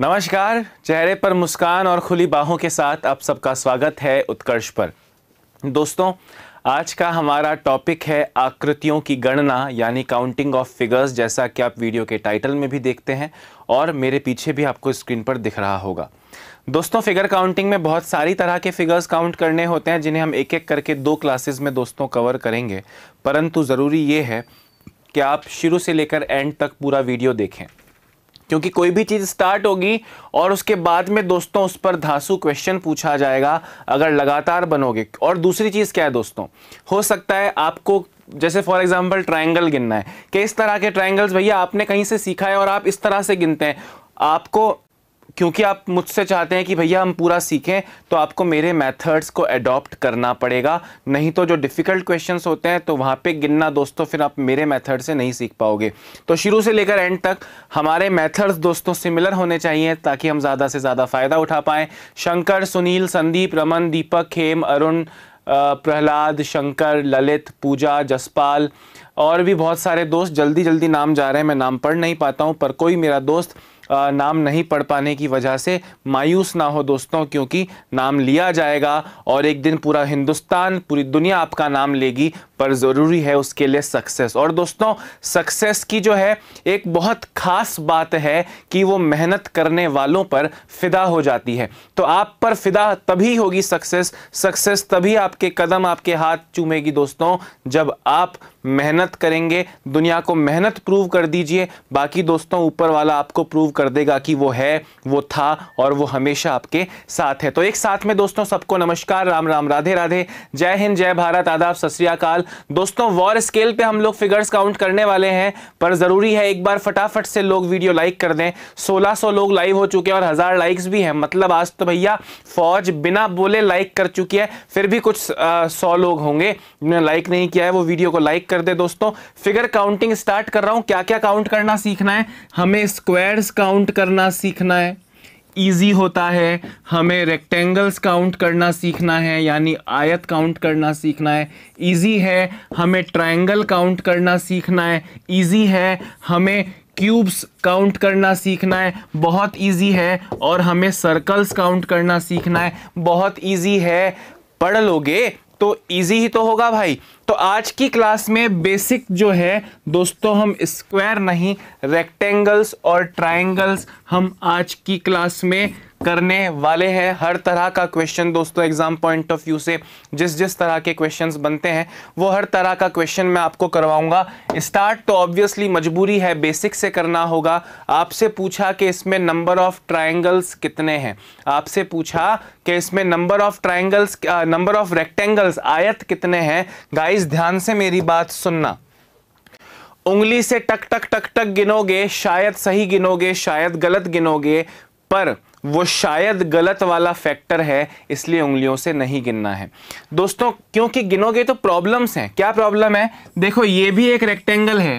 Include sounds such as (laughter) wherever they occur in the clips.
नमस्कार चेहरे पर मुस्कान और खुली बाहों के साथ आप सबका स्वागत है उत्कर्ष पर दोस्तों आज का हमारा टॉपिक है आकृतियों की गणना यानी काउंटिंग ऑफ फिगर्स जैसा कि आप वीडियो के टाइटल में भी देखते हैं और मेरे पीछे भी आपको स्क्रीन पर दिख रहा होगा दोस्तों फिगर काउंटिंग में बहुत सारी तरह के फिगर्स काउंट करने होते हैं जिन्हें हम एक एक करके दो क्लासेस में दोस्तों कवर करेंगे परंतु ज़रूरी ये है कि आप शुरू से लेकर एंड तक पूरा वीडियो देखें क्योंकि कोई भी चीज़ स्टार्ट होगी और उसके बाद में दोस्तों उस पर धांसू क्वेश्चन पूछा जाएगा अगर लगातार बनोगे और दूसरी चीज़ क्या है दोस्तों हो सकता है आपको जैसे फॉर एग्जाम्पल ट्राइंगल गिनना है कि इस तरह के ट्राइंगल्स भैया आपने कहीं से सीखा है और आप इस तरह से गिनते हैं आपको क्योंकि आप मुझसे चाहते हैं कि भैया हम पूरा सीखें तो आपको मेरे मेथड्स को अडॉप्ट करना पड़ेगा नहीं तो जो डिफ़िकल्ट क्वेश्चंस होते हैं तो वहाँ पे गिनना दोस्तों फिर आप मेरे मेथड से नहीं सीख पाओगे तो शुरू से लेकर एंड तक हमारे मेथड्स दोस्तों सिमिलर होने चाहिए ताकि हम ज़्यादा से ज़्यादा फ़ायदा उठा पाएँ शंकर सुनील संदीप रमन दीपक खेम अरुण प्रहलाद शंकर ललित पूजा जसपाल और भी बहुत सारे दोस्त जल्दी जल्दी नाम जा रहे हैं मैं नाम पढ़ नहीं पाता हूँ पर कोई मेरा दोस्त नाम नहीं पढ़ पाने की वजह से मायूस ना हो दोस्तों क्योंकि नाम लिया जाएगा और एक दिन पूरा हिंदुस्तान पूरी दुनिया आपका नाम लेगी पर ज़रूरी है उसके लिए सक्सेस और दोस्तों सक्सेस की जो है एक बहुत ख़ास बात है कि वो मेहनत करने वालों पर फ़िदा हो जाती है तो आप पर फ़िदा तभी होगी सक्सेस सक्सेस तभी आपके कदम आपके हाथ चूमेगी दोस्तों जब आप मेहनत करेंगे दुनिया को मेहनत प्रूव कर दीजिए बाकी दोस्तों ऊपर वाला आपको प्रूव कर देगा कि वो है वो था और वो हमेशा आपके साथ है तो एक साथ में दोस्तों सबको नमस्कार राम राम राधे राधे जय हिंद जय भारत आदाब सत श्रीकाल दोस्तों वॉर स्केल पे हम लोग फिगर्स काउंट करने वाले हैं पर जरूरी है एक बार फटाफट से लोग वीडियो लाइक कर दें 1600 लोग लाइव हो चुके हैं और हजार लाइक्स भी हैं मतलब आज तो भैया फौज बिना बोले लाइक कर चुकी है फिर भी कुछ सौ लोग होंगे जिन्होंने लाइक नहीं किया है वो वीडियो को लाइक कर दे दोस्तों फिगर काउंटिंग स्टार्ट कर रहा हूं क्या क्या काउंट करना सीखना है हमें स्क्वायर्स काउंट करना सीखना है ईजी होता है हमें रेक्टेंगल्स काउंट करना सीखना है यानी आयत काउंट करना सीखना है ईजी है हमें ट्राइंगल काउंट करना सीखना है ईजी है हमें क्यूब्स काउंट करना सीखना है बहुत ईजी है और हमें सर्कल्स काउंट करना सीखना है बहुत ईजी है पढ़ लोगे तो इजी ही तो होगा भाई तो आज की क्लास में बेसिक जो है दोस्तों हम स्क्वायर नहीं रेक्टेंगल्स और ट्राइंगल्स हम आज की क्लास में करने वाले हैं हर तरह का क्वेश्चन दोस्तों एग्जाम पॉइंट ऑफ व्यू से जिस जिस तरह के क्वेश्चन बनते हैं वो हर तरह का क्वेश्चन मैं आपको करवाऊंगा स्टार्ट तो ऑब्वियसली मजबूरी है बेसिक से करना होगा आपसे पूछा कि इसमें नंबर ऑफ ट्राइंगल्स कितने हैं आपसे पूछा कि इसमें number of triangles number of rectangles आयत कितने हैं गाइस ध्यान से मेरी बात सुनना उंगली से टक टक टक टक गिनोगे शायद सही गिनोगे शायद गलत गिनोगे पर वो शायद गलत वाला फैक्टर है इसलिए उंगलियों से नहीं गिनना है दोस्तों क्योंकि गिनोगे तो प्रॉब्लम्स हैं क्या प्रॉब्लम है देखो ये भी एक रेक्टेंगल है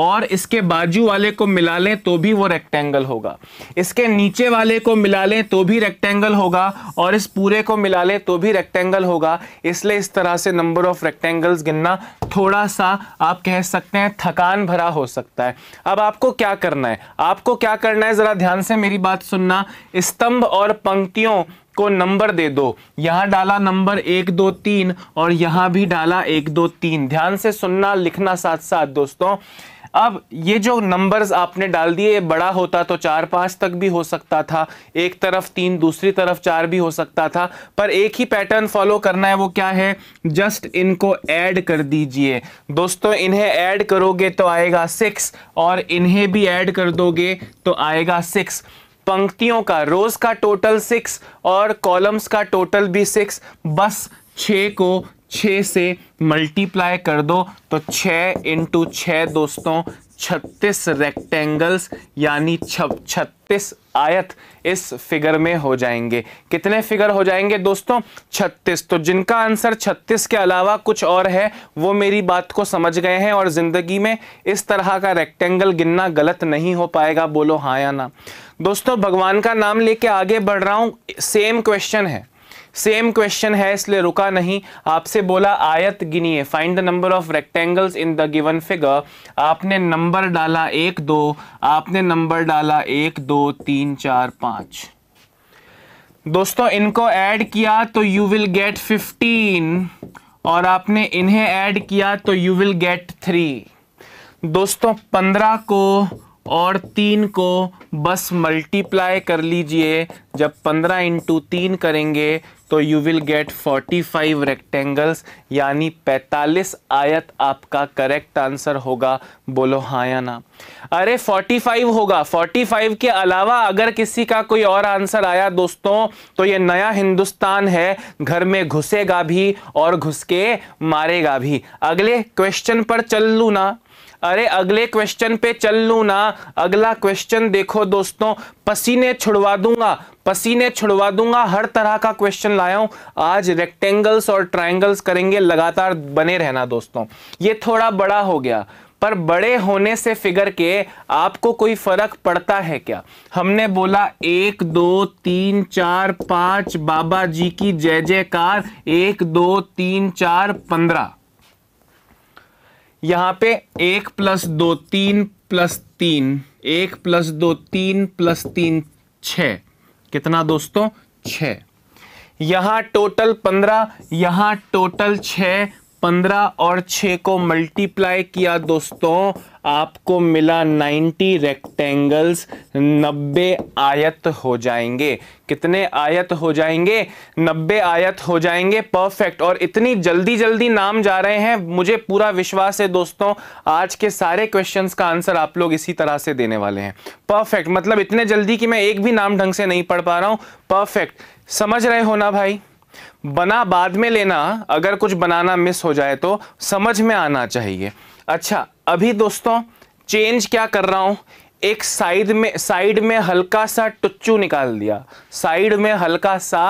और इसके बाजू वाले को मिला लें तो भी वो रेक्टेंगल होगा इसके नीचे वाले को मिला लें तो भी रेक्टेंगल होगा और इस पूरे को मिला लें तो भी रेक्टेंगल होगा इसलिए इस तरह से नंबर ऑफ रेक्टेंगल्स गिनना थोड़ा सा आप कह सकते हैं थकान भरा हो सकता है अब आपको क्या करना है आपको क्या करना है ज़रा ध्यान से मेरी बात सुनना स्तंभ और पंक्तियों को नंबर दे दो यहां डाला नंबर एक दो तीन और यहां भी डाला एक दो तीन ध्यान से सुनना लिखना साथ साथ दोस्तों अब ये जो नंबर्स आपने डाल दिए बड़ा होता तो चार पाँच तक भी हो सकता था एक तरफ तीन दूसरी तरफ चार भी हो सकता था पर एक ही पैटर्न फॉलो करना है वो क्या है जस्ट इनको ऐड कर दीजिए दोस्तों इन्हें ऐड करोगे तो आएगा सिक्स और इन्हें भी ऐड कर दोगे तो आएगा सिक्स पंक्तियों का रोज का टोटल सिक्स और कॉलम्स का टोटल भी सिक्स बस छ को छ से मल्टीप्लाई कर दो तो छ इंटू छ दोस्तों छत्तीस रेक्टेंगल्स यानी छत्तीस आयत इस फिगर में हो जाएंगे कितने फिगर हो जाएंगे दोस्तों 36 तो जिनका आंसर 36 के अलावा कुछ और है वो मेरी बात को समझ गए हैं और ज़िंदगी में इस तरह का रेक्टेंगल गिनना गलत नहीं हो पाएगा बोलो हाँ या ना दोस्तों भगवान का नाम लेके आगे बढ़ रहा हूँ सेम क्वेश्चन है सेम क्वेश्चन है इसलिए रुका नहीं आपसे बोला आयत गिनिए find the number of rectangles in the given figure आपने नंबर डाला एक दो आपने नंबर डाला एक दो तीन चार पाँच दोस्तों इनको ऐड किया तो यू विल गेट फिफ्टीन और आपने इन्हें ऐड किया तो यू विल गेट थ्री दोस्तों पंद्रह को और तीन को बस मल्टीप्लाई कर लीजिए जब पंद्रह इंटू तीन करेंगे तो you will get forty five rectangles यानी पैंतालीस आयत आपका करेक्ट आंसर होगा बोलो हाँ या ना अरे फोर्टी फाइव होगा फोर्टी फाइव के अलावा अगर किसी का कोई और आंसर आया दोस्तों तो ये नया हिंदुस्तान है घर में घुसेगा भी और घुस के मारेगा भी अगले क्वेश्चन पर चल लूँ ना अरे अगले क्वेश्चन पे चल लू ना अगला क्वेश्चन देखो दोस्तों पसीने छुड़वा दूंगा पसीने छुड़वा दूंगा हर तरह का क्वेश्चन लाया हूं आज रेक्टेंगल्स और ट्राइंगल्स करेंगे लगातार बने रहना दोस्तों ये थोड़ा बड़ा हो गया पर बड़े होने से फिगर के आपको कोई फर्क पड़ता है क्या हमने बोला एक दो तीन चार पांच बाबा जी की जय जयकार एक दो तीन चार पंद्रह यहाँ पे एक प्लस दो तीन प्लस तीन एक प्लस दो तीन प्लस तीन छ कितना दोस्तों छ यहाँ टोटल पंद्रह यहाँ टोटल छ पंद्रह और छ को मल्टीप्लाई किया दोस्तों आपको मिला 90 रेक्टेंगल्स 90 आयत हो जाएंगे कितने आयत हो जाएंगे 90 आयत हो जाएंगे परफेक्ट और इतनी जल्दी जल्दी नाम जा रहे हैं मुझे पूरा विश्वास है दोस्तों आज के सारे क्वेश्चंस का आंसर आप लोग इसी तरह से देने वाले हैं परफेक्ट मतलब इतने जल्दी कि मैं एक भी नाम ढंग से नहीं पढ़ पा रहा हूँ परफेक्ट समझ रहे हो ना भाई बना बाद में लेना अगर कुछ बनाना मिस हो जाए तो समझ में आना चाहिए अच्छा अभी दोस्तों चेंज क्या कर रहा हूँ एक साइड में साइड में हल्का सा टुच्चू निकाल दिया साइड में हल्का सा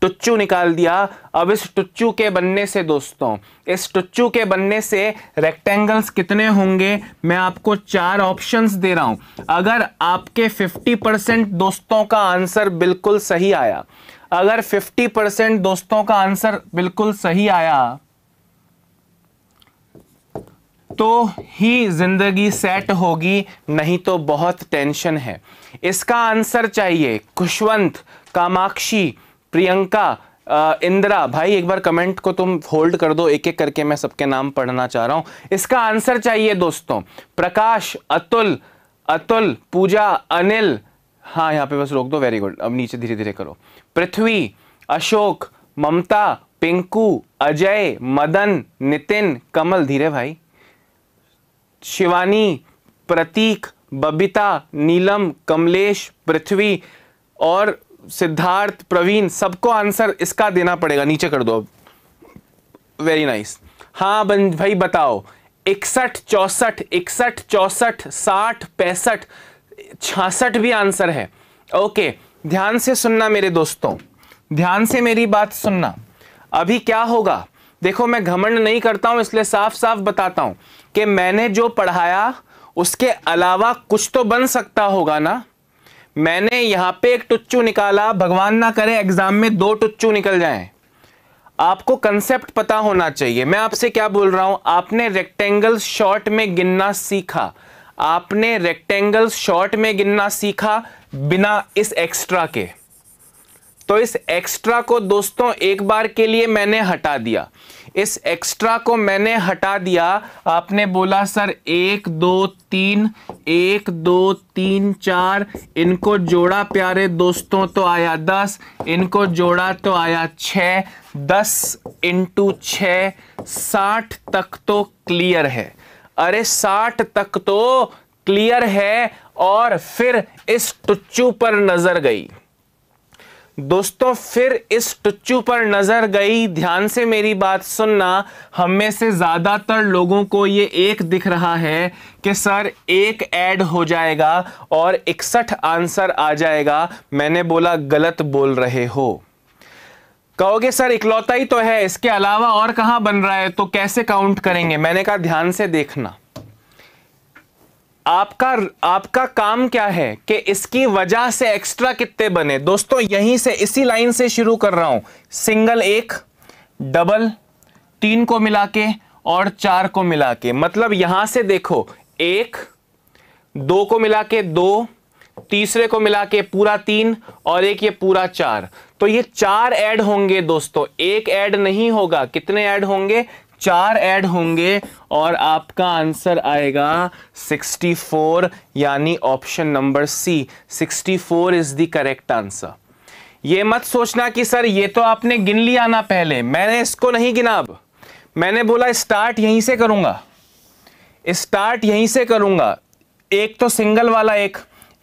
टुच्चू निकाल दिया अब इस टुच्चू के बनने से दोस्तों इस टुच्चू के बनने से रेक्टेंगल्स कितने होंगे मैं आपको चार ऑप्शंस दे रहा हूं अगर आपके 50 परसेंट दोस्तों का आंसर बिल्कुल सही आया अगर 50 परसेंट दोस्तों का आंसर बिल्कुल सही आया तो ही जिंदगी सेट होगी नहीं तो बहुत टेंशन है इसका आंसर चाहिए खुशवंत कामाक्षी प्रियंका इंदिरा भाई एक बार कमेंट को तुम होल्ड कर दो एक एक करके मैं सबके नाम पढ़ना चाह रहा हूं इसका आंसर चाहिए दोस्तों प्रकाश अतुल अतुल पूजा अनिल हाँ यहाँ पे बस रोक दो वेरी गुड अब नीचे धीरे धीरे करो पृथ्वी अशोक ममता पिंकू अजय मदन नितिन कमल धीरे भाई शिवानी प्रतीक बबीता नीलम कमलेश पृथ्वी और सिद्धार्थ प्रवीण सबको आंसर इसका देना पड़ेगा नीचे कर दो अब वेरी नाइस हाँ बन भाई बताओ इकसठ चौसठ इकसठ चौसठ साठ पैंसठ छासठ भी आंसर है ओके ध्यान से सुनना मेरे दोस्तों ध्यान से मेरी बात सुनना अभी क्या होगा देखो मैं घमंड नहीं करता हूं इसलिए साफ साफ बताता हूं कि मैंने जो पढ़ाया उसके अलावा कुछ तो बन सकता होगा ना मैंने यहाँ पे एक टुच्चू निकाला भगवान ना करे एग्जाम में दो टुच्चू निकल जाएं आपको कंसेप्ट पता होना चाहिए मैं आपसे क्या बोल रहा हूं आपने रेक्टेंगल शॉर्ट में गिनना सीखा आपने रेक्टेंगल शॉर्ट में गिनना सीखा बिना इस एक्स्ट्रा के तो इस एक्स्ट्रा को दोस्तों एक बार के लिए मैंने हटा दिया इस एक्स्ट्रा को मैंने हटा दिया आपने बोला सर एक दो तीन एक दो तीन चार इनको जोड़ा प्यारे दोस्तों तो आया दस इनको जोड़ा तो आया छ दस इंटू छ साठ तक तो क्लियर है अरे साठ तक तो क्लियर है और फिर इस टुच्चू पर नजर गई दोस्तों फिर इस टुच्चू पर नजर गई ध्यान से मेरी बात सुनना हम में से ज्यादातर लोगों को ये एक दिख रहा है कि सर एक ऐड हो जाएगा और इकसठ आंसर आ जाएगा मैंने बोला गलत बोल रहे हो कहोगे सर इकलौता ही तो है इसके अलावा और कहाँ बन रहा है तो कैसे काउंट करेंगे मैंने कहा ध्यान से देखना आपका आपका काम क्या है कि इसकी वजह से एक्स्ट्रा कितने बने दोस्तों यहीं से इसी लाइन से शुरू कर रहा हूं सिंगल एक डबल तीन को मिला के और चार को मिला के मतलब यहां से देखो एक दो को मिला के दो तीसरे को मिला के पूरा तीन और एक ये पूरा चार तो ये चार ऐड होंगे दोस्तों एक ऐड नहीं होगा कितने ऐड होंगे चार ऐड होंगे और आपका आंसर आएगा 64 यानी option number C 64 is the correct answer ये मत सोचना कि सर ये तो आपने गिन लिया ना पहले मैंने इसको नहीं गिना अब मैंने बोला स्टार्ट यहीं से करूंगा स्टार्ट यहीं से करूंगा एक तो सिंगल वाला एक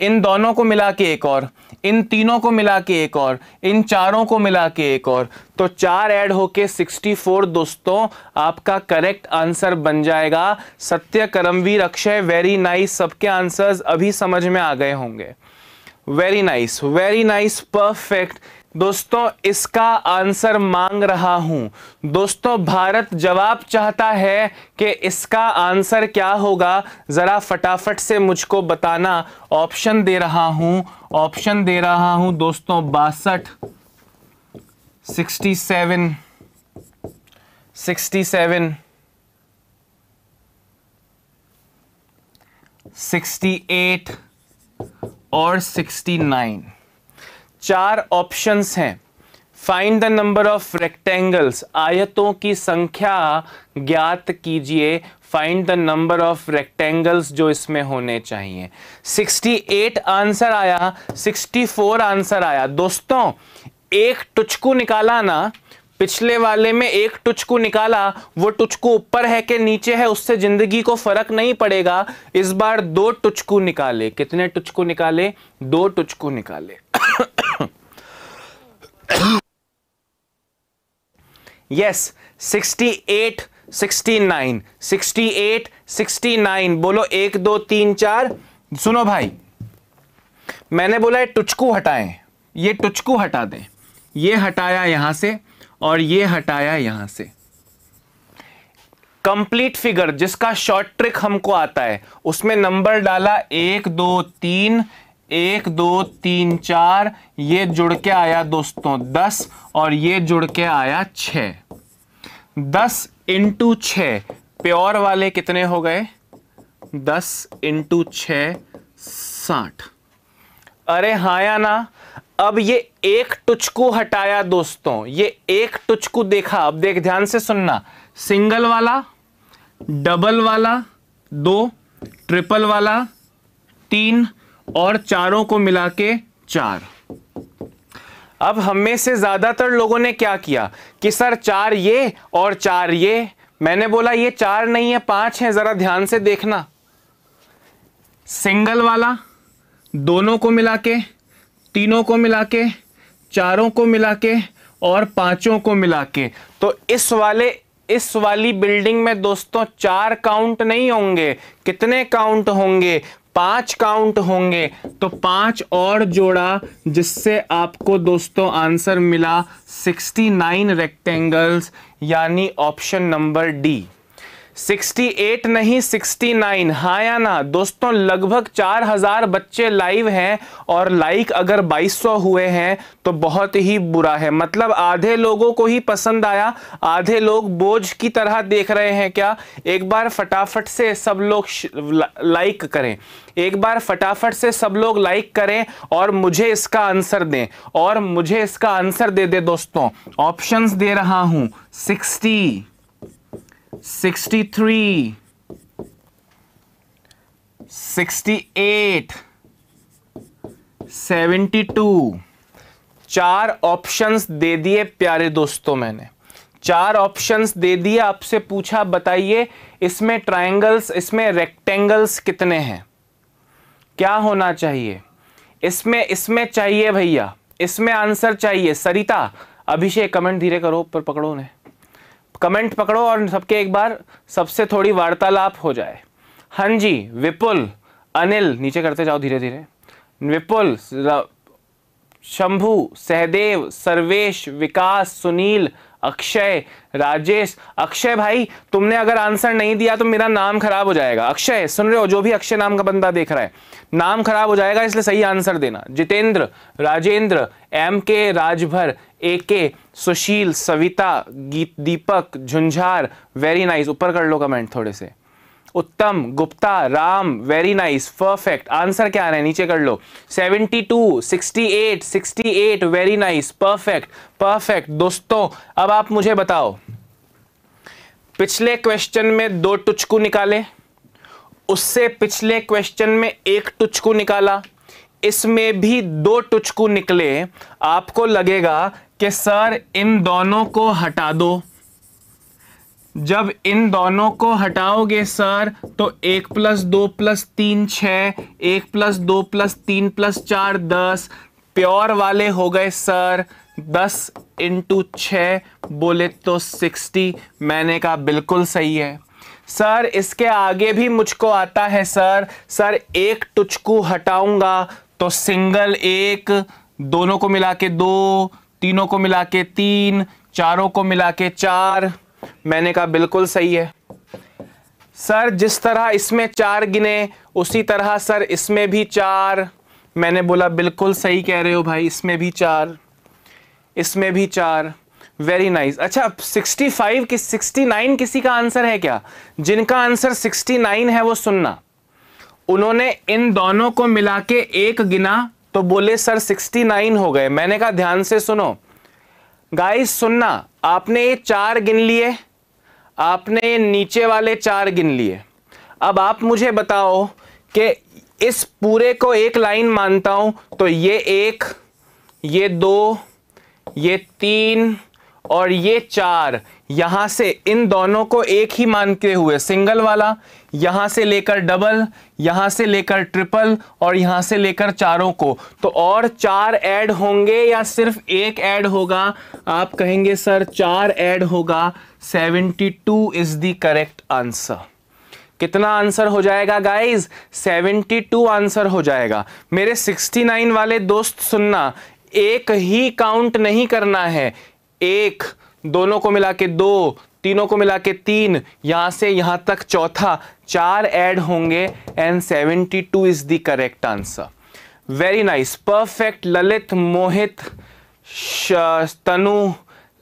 इन दोनों को मिला के एक और इन तीनों को मिला के एक और इन चारों को मिला के एक और तो चार ऐड होके 64 दोस्तों आपका करेक्ट आंसर बन जाएगा सत्य करमवीर अक्षय वेरी नाइस सबके आंसर्स अभी समझ में आ गए होंगे very nice very nice perfect दोस्तों इसका आंसर मांग रहा हूं दोस्तों भारत जवाब चाहता है कि इसका आंसर क्या होगा ज़रा फटाफट से मुझको बताना ऑप्शन दे रहा हूं ऑप्शन दे रहा हूं दोस्तों बासठ sixty seven sixty seven sixty eight और सिक्सटी नाइन चार ऑप्शंस हैं find the number of rectangles आयतों की संख्या ज्ञात कीजिए find the number of rectangles जो इसमें होने चाहिए 68 आंसर आया 64 आंसर आया दोस्तों एक टुचकू निकाला ना पिछले वाले में एक टुचकू निकाला वो टुचकू ऊपर है कि नीचे है उससे जिंदगी को फर्क नहीं पड़ेगा इस बार दो टुचकू निकाले कितने टुचकू निकाले दो टुचकू निकाले yes sixty eight sixty nine sixty eight sixty nine बोलो एक दो तीन चार सुनो भाई मैंने बोला है टुचकू हटाएं ये टुचकू हटा दें ये हटाया यहां से और ये हटाया यहां से कंप्लीट फिगर जिसका शॉर्ट ट्रिक हमको आता है उसमें नंबर डाला एक दो तीन एक दो तीन चार ये जुड़ के आया दोस्तों दस और ये जुड़ के आया छ दस इंटू छ प्योर वाले कितने हो गए दस इंटू छ साठ अरे हाँ या ना अब ये एक टुचकू हटाया दोस्तों ये एक टुचकू देखा अब देख ध्यान से सुनना सिंगल वाला डबल वाला दो ट्रिपल वाला तीन और चारों को मिला के चार अब हम में से ज़्यादातर लोगों ने क्या किया कि सर चार ये और चार ये मैंने बोला ये चार नहीं है पांच है ज़रा ध्यान से देखना सिंगल वाला दोनों को मिला के तीनों को मिला के चारों को मिला के और पांचों को मिला के तो इस वाले इस वाली बिल्डिंग में दोस्तों चार काउंट नहीं होंगे कितने काउंट होंगे पांच काउंट होंगे तो पांच और जोड़ा जिससे आपको दोस्तों आंसर मिला 69 रेक्टेंगल्स यानी ऑप्शन नंबर डी 68 नहीं 69 हाँ या ना दोस्तों लगभग 4000 बच्चे लाइव हैं और लाइक अगर 2200 हुए हैं तो बहुत ही बुरा है मतलब आधे लोगों को ही पसंद आया आधे लोग बोझ की तरह देख रहे हैं क्या एक बार फटाफट से सब लोग लाइक करें एक बार फटाफट से सब लोग लाइक करें और मुझे इसका आंसर दें और मुझे इसका आंसर दे दे दोस्तों ऑप्शंस दे रहा हूँ सिक्सटी 63 72 चार ऑप्शंस दे दिए प्यारे दोस्तों मैंने चार ऑप्शंस दे दिए आपसे पूछा बताइए इसमें ट्रायंगल्स इसमें रेक्टेंगल्स कितने हैं क्या होना चाहिए इसमें इसमें चाहिए भैया इसमें आंसर चाहिए सरिता अभिषेक कमेंट धीरे करो ऊपर पकड़ो उन्हें कमेंट पकड़ो और सबके एक बार सबसे थोड़ी वार्तालाप हो जाए हाँ जी विपुल अनिल नीचे करते जाओ धीरे धीरे विपुल शंभू सहदेव सर्वेश विकास सुनील अक्षय राजेश अक्षय भाई तुमने अगर आंसर नहीं दिया तो मेरा नाम खराब हो जाएगा अक्षय सुन रहे हो जो भी अक्षय नाम का बंदा देख रहा है नाम खराब हो जाएगा इसलिए सही आंसर देना जितेंद्र राजेंद्र एम के राजभर ए के सुशील सविता गीत दीपक झुंझार वेरी नाइस ऊपर कर लो कमेंट थोड़े से Uttam Gupta Ram very nice perfect answer क्या आ रहा है नीचे कर लो 72 68 68 वेरी नाइस परफेक्ट परफेक्ट दोस्तों अब आप मुझे बताओ पिछले क्वेश्चन में दो टुचकू निकाले उससे पिछले क्वेश्चन में एक टुचकू निकाला इसमें भी दो टुचकू निकले आपको लगेगा कि सर इन दोनों को हटा दो जब इन दोनों को हटाओगे सर तो एक प्लस दो प्लस तीन छ एक प्लस दो प्लस तीन प्लस चार दस प्योर वाले हो गए सर दस इंटू छ बोले तो सिक्सटी मैंने कहा बिल्कुल सही है सर इसके आगे भी मुझको आता है सर सर एक टुचकू हटाऊंगा तो सिंगल एक दोनों को मिला के दो तीनों को मिला के तीन चारों को मिला के चार मैंने कहा बिल्कुल सही है सर जिस तरह इसमें चार गिने उसी तरह सर इसमें भी चार मैंने बोला बिल्कुल सही कह रहे हो भाई इसमें भी चार इसमें भी चार वेरी नाइस nice. अच्छा 65 कि 69 किसी का आंसर है क्या जिनका आंसर 69 है वो सुनना उन्होंने इन दोनों को मिला के एक गिना तो बोले सर 69 हो गए मैंने कहा ध्यान से सुनो गाइस सुनना आपने ये चार गिन लिए आपने ये नीचे वाले चार गिन लिए अब आप मुझे बताओ कि इस पूरे को एक लाइन मानता हूं तो ये एक ये दो ये तीन और ये चार यहां से इन दोनों को एक ही मानते हुए सिंगल वाला यहां से लेकर डबल यहां से लेकर ट्रिपल और यहां से लेकर चारों को तो और चार ऐड होंगे या सिर्फ एक ऐड होगा आप कहेंगे सर चार ऐड होगा 72 इज़ दी करेक्ट आंसर कितना आंसर हो जाएगा गाइज 72 आंसर हो जाएगा मेरे 69 वाले दोस्त सुनना एक ही काउंट नहीं करना है एक दोनों को मिला के दो तीनों को मिला के तीन यहां से यहां तक चौथा चार ऐड होंगे and seventy two is the correct answer very nice perfect Lalit Mohit Tanu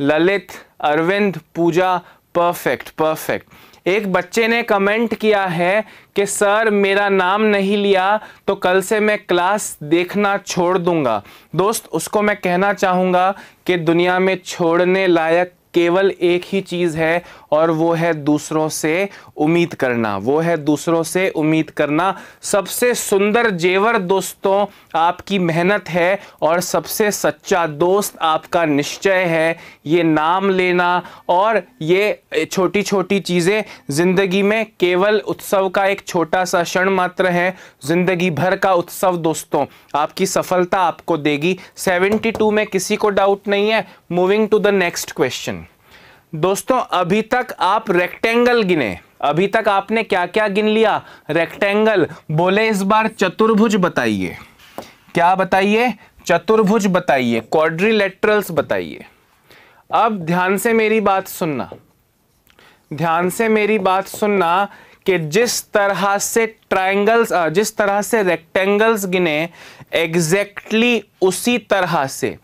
Lalit Arvind Puja perfect perfect एक बच्चे ने कमेंट किया है कि सर मेरा नाम नहीं लिया तो कल से मैं क्लास देखना छोड़ दूंगा दोस्त उसको मैं कहना चाहूँगा कि दुनिया में छोड़ने लायक केवल एक ही चीज़ है और वो है दूसरों से उम्मीद करना वो है दूसरों से उम्मीद करना सबसे सुंदर जेवर दोस्तों आपकी मेहनत है और सबसे सच्चा दोस्त आपका निश्चय है ये नाम लेना और ये छोटी छोटी चीज़ें ज़िंदगी में केवल उत्सव का एक छोटा सा क्षण मात्र है ज़िंदगी भर का उत्सव दोस्तों आपकी सफलता आपको देगी 72 में किसी को डाउट नहीं है moving to the next question दोस्तों अभी तक आप रेक्टेंगल गिने अभी तक आपने क्या क्या गिन लिया रेक्टेंगल बोले इस बार चतुर्भुज बताइए क्या बताइए चतुर्भुज बताइए क्वाड्रिलेटरल्स बताइए अब ध्यान से मेरी बात सुनना ध्यान से मेरी बात सुनना कि जिस तरह से ट्राइंगल्स जिस तरह से रेक्टेंगल्स गिने एग्जैक्टली exactly उसी तरह से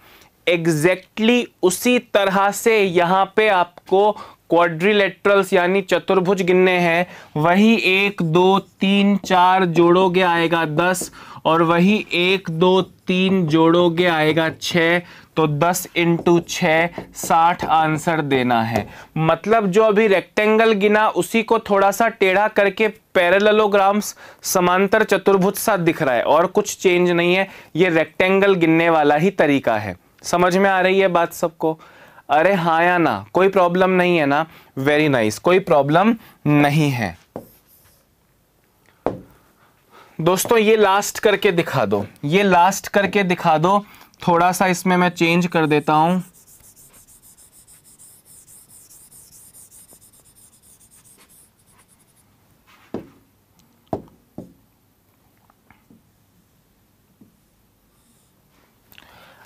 एग्जैक्टली exactly उसी तरह से यहाँ पे आपको क्वाड्रिलेटरल्स यानी चतुर्भुज गिनने हैं वही एक दो तीन चार जोड़ोगे आएगा दस और वही एक दो तीन जोड़ोगे आएगा छ तो दस इंटू छ साठ आंसर देना है मतलब जो अभी रेक्टेंगल गिना उसी को थोड़ा सा टेढ़ा करके पैरेललोग्राम्स समांतर चतुर्भुज सा दिख रहा है और कुछ चेंज नहीं है ये रेक्टेंगल गिनने वाला ही तरीका है समझ में आ रही है बात सबको अरे हाँ या ना कोई प्रॉब्लम नहीं है ना वेरी नाइस nice. कोई प्रॉब्लम नहीं है दोस्तों ये लास्ट करके दिखा दो ये लास्ट करके दिखा दो थोड़ा सा इसमें मैं चेंज कर देता हूं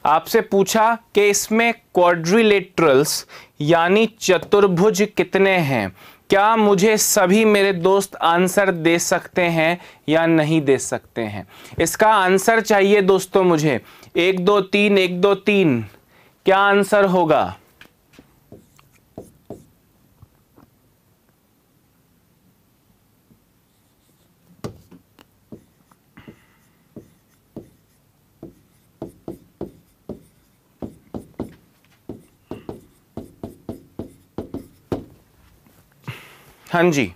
आपसे पूछा कि इसमें क्वाड्रिलेटरल्स यानी चतुर्भुज कितने हैं क्या मुझे सभी मेरे दोस्त आंसर दे सकते हैं या नहीं दे सकते हैं इसका आंसर चाहिए दोस्तों मुझे एक दो तीन एक दो तीन क्या आंसर होगा हाँ जी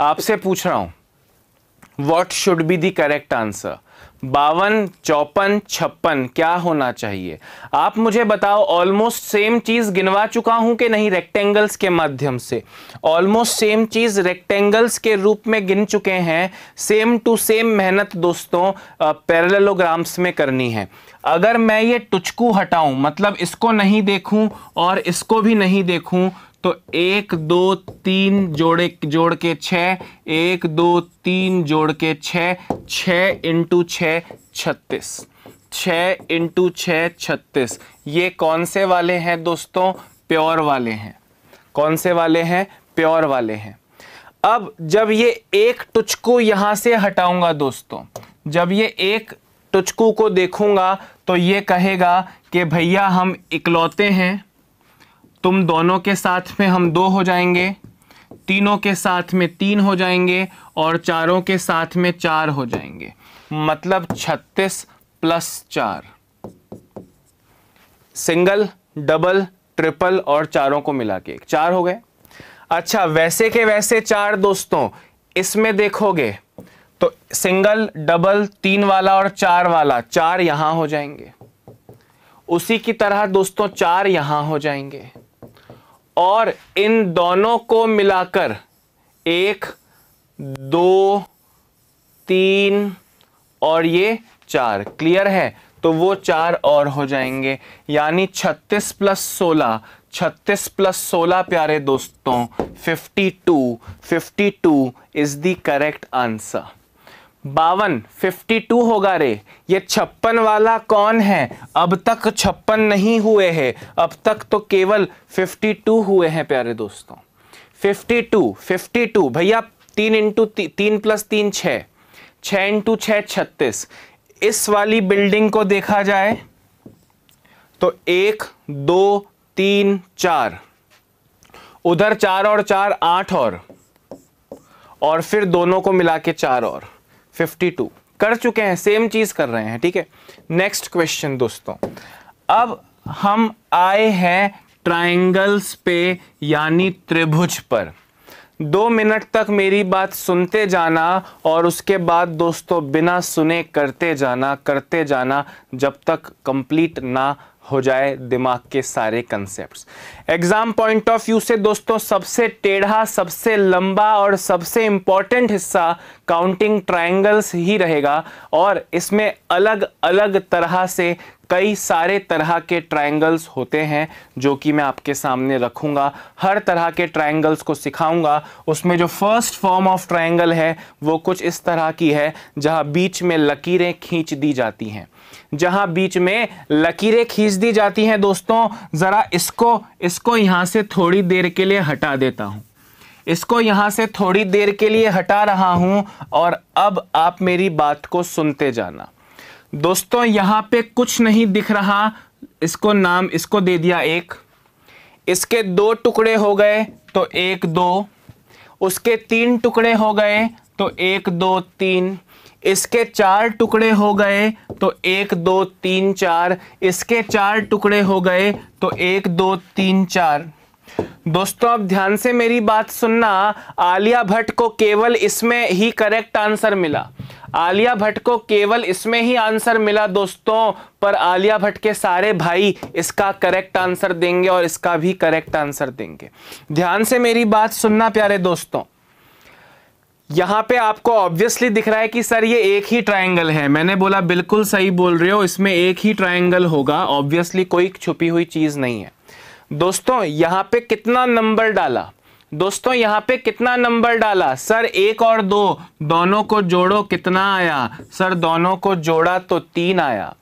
आपसे पूछ रहा हूं what should be the correct answer बावन चौपन छप्पन क्या होना चाहिए आप मुझे बताओ ऑलमोस्ट सेम चीज़ गिनवा चुका हूं कि नहीं रेक्टेंगल्स के माध्यम से ऑलमोस्ट सेम चीज़ रेक्टेंगल्स के रूप में गिन चुके हैं सेम टू सेम मेहनत दोस्तों पैरेललोग्राम्स में करनी है अगर मैं ये टुचकू हटाऊं मतलब इसको नहीं देखूं और इसको भी नहीं देखूं तो एक दो तीन जोड़े जोड़ के छ एक दो तीन जोड़ के छ छ इंटू छ छत्तीस छ इंटू छ छत्तीस ये कौन से वाले हैं दोस्तों प्योर वाले हैं कौन से वाले हैं प्योर वाले हैं अब जब ये एक टुचको यहाँ से हटाऊंगा दोस्तों जब ये एक टुचकू को देखूंगा तो ये कहेगा कि भैया हम इकलौते हैं तुम दोनों के साथ में हम दो हो जाएंगे तीनों के साथ में तीन हो जाएंगे और चारों के साथ में चार हो जाएंगे मतलब छत्तीस प्लस चार सिंगल डबल ट्रिपल और चारों को मिला के चार हो गए अच्छा वैसे के वैसे चार दोस्तों इसमें देखोगे तो सिंगल डबल तीन वाला और चार वाला चार यहां हो जाएंगे उसी की तरह दोस्तों चार यहां हो जाएंगे और इन दोनों को मिलाकर एक दो तीन और ये चार क्लियर है तो वो चार और हो जाएंगे यानी छत्तीस प्लस सोलह छत्तीस प्लस सोलह प्यारे दोस्तों fifty two fifty two is the correct answer बावन फिफ्टी टू होगा रे ये छप्पन वाला कौन है अब तक छप्पन नहीं हुए हैं अब तक तो केवल फिफ्टी टू हुए हैं प्यारे दोस्तों फिफ्टी टू फिफ्टी टू भैया तीन इंटू ती, तीन प्लस तीन छ छ इंटू छः छत्तीस इस वाली बिल्डिंग को देखा जाए तो एक दो तीन चार उधर चार और चार आठ और और फिर दोनों को मिला के चार और 52 कर चुके हैं सेम चीज कर रहे हैं ठीक है नेक्स्ट क्वेश्चन दोस्तों अब हम आए हैं ट्राइंगल्स पे यानी त्रिभुज पर दो मिनट तक मेरी बात सुनते जाना और उसके बाद दोस्तों बिना सुने करते जाना करते जाना जब तक कंप्लीट ना हो जाए दिमाग के सारे concept exam point of view से दोस्तों सबसे टेढ़ा सबसे लंबा और सबसे इंपॉर्टेंट हिस्सा काउंटिंग ट्राइंगल्स ही रहेगा और इसमें अलग अलग तरह से कई सारे तरह के ट्रायंगल्स होते हैं जो कि मैं आपके सामने रखूंगा हर तरह के ट्रायंगल्स को सिखाऊंगा उसमें जो फर्स्ट फॉर्म ऑफ ट्रायंगल है वो कुछ इस तरह की है जहां बीच में लकीरें खींच दी जाती हैं जहां बीच में लकीरें खींच दी जाती हैं दोस्तों ज़रा इसको इसको यहां से थोड़ी देर के लिए हटा देता हूं इसको यहां से थोड़ी देर के लिए हटा रहा हूं और अब आप मेरी बात को सुनते जाना दोस्तों यहां पे कुछ नहीं दिख रहा इसको नाम इसको दे दिया एक इसके दो टुकड़े हो गए तो एक दो उसके तीन टुकड़े हो गए तो एक दो तीन इसके चार टुकड़े हो गए तो एक दो तीन चार इसके चार टुकड़े हो गए तो एक दो तीन चार दोस्तों अब ध्यान से मेरी बात सुनना आलिया भट्ट को केवल इसमें ही करेक्ट आंसर मिला आलिया भट्ट को केवल इसमें ही आंसर मिला दोस्तों पर आलिया भट्ट के सारे भाई इसका करेक्ट आंसर देंगे और इसका भी करेक्ट आंसर देंगे ध्यान से मेरी बात सुनना प्यारे दोस्तों यहाँ पे आपको ऑब्वियसली दिख रहा है कि सर ये एक ही ट्रायंगल है मैंने बोला बिल्कुल सही बोल रहे हो इसमें एक ही ट्रायंगल होगा ऑब्वियसली कोई छुपी हुई चीज़ नहीं है दोस्तों यहाँ पे कितना नंबर डाला दोस्तों यहाँ पे कितना नंबर डाला सर एक और दो दोनों को जोड़ो कितना आया सर दोनों को जोड़ा तो तीन आया